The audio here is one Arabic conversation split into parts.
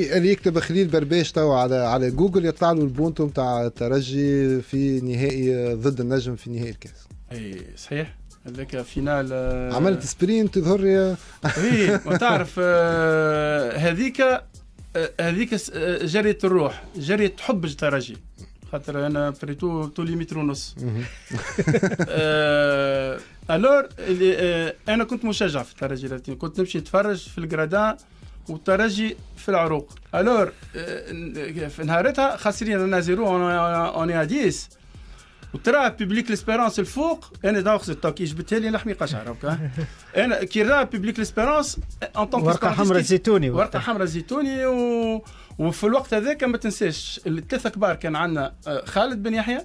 اللي يكتب خليل برباش توا على على جوجل يطلع له البونتو نتاع الترجي في نهائي ضد النجم في نهائي الكاس. اي صحيح هذاك فينال آه، عملت سبرينت تظهر لي اي تعرف آه، هذيك آه، هذيك جريت الروح جريت حب الترجي خاطر انا بريتو تو متر ونص الور انا كنت مشجع في الترجي كنت نمشي نتفرج في الجرادان والترجي في العروق الور في آه، نهارتها خاسرين انا زيرو اون 10 وترى بيبليك ليسبيرونس الفوق انا داخل التوكيش لي لحمي قشعر هكا انا كي راه بيبليك ليسبيرونس ان طونك ورقه حمراء زيتوني ورقه حمراء زيتوني و... وفي الوقت هذاك ما تنساش الثلاثه كبار كان عندنا آه، خالد بن يحيى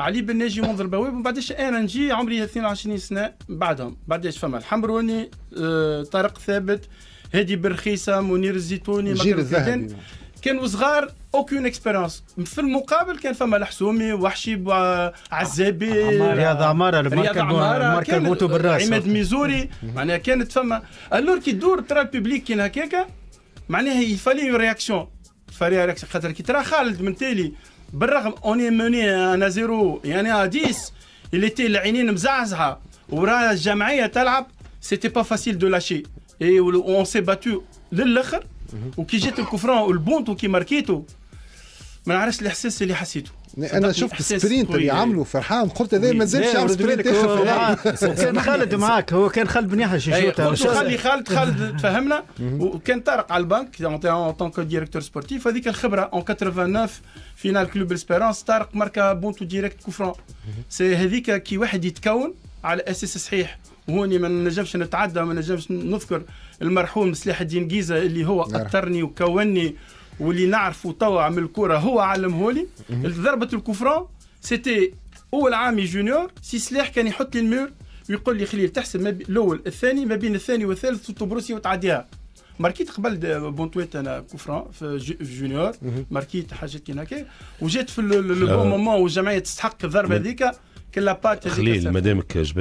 علي بن ناجي منظر البواب ومن بعدش انا نجي عمري 22 سنه بعدهم بعداش فما الحمروني آه، طارق ثابت هادي برخيصه منير الزيتوني جيل الذهبي كانوا صغار اوكين اكسبيرونس في المقابل كان فما الحسومي وحشي عزابي أه، رياض عماره رياض عماره موتو بالراس عماد ميزوري معناها كانت فما الور كي تدور ترى الببليك كان هكاكا معناها يفالي رياكسيون فالي رياكسيون خاطر كي ترى خالد من تالي بالرغم اوني موني انا زيرو يعني اديس اللي تي العينين مزعزعه ورا الجمعيه تلعب سيتي با فاسيل دو لاشي اي jette سي باتو للاخر وكي جات ou qui وكي ماركيتو ما نعرفش الاحساس اللي حسيته انا شفت سبرينت اللي عملوا فرحان قلت هذا ما نزلش يعمل سبرينت اخر كان خالد معاك هو كان خالد بن يحيى شيشوتا خلي خالد خالد تفهمنا وكان طارق على البنك اون تونك ديريكتور سبورتيف هذيك الخبره اون 89 فينال كلوب اسبيرونس طارق ماركا بونتو ديريكت كوفران سي هذيك كي واحد يتكون على اساس صحيح وهوني ما نجمش نتعدى ما نجمش نذكر المرحوم سلاح الدين جيزه اللي هو نعم. اثرني وكوني واللي نعرفه توا من الكره هو علمهولي ضربه الكفران سيتي اول عامي جونيور سي سلاح كان يحط لي المير ويقول لي خليل تحسب ما الاول الثاني ما بين الثاني والثالث وتبروسي وتعديها ماركيت قبل بونتويت انا كفران في جونيور ماركيت حاجات كي هكا وجات في لو مومون والجمعيه تستحق الضربه هذيك كلها بات خليل مادامك دامك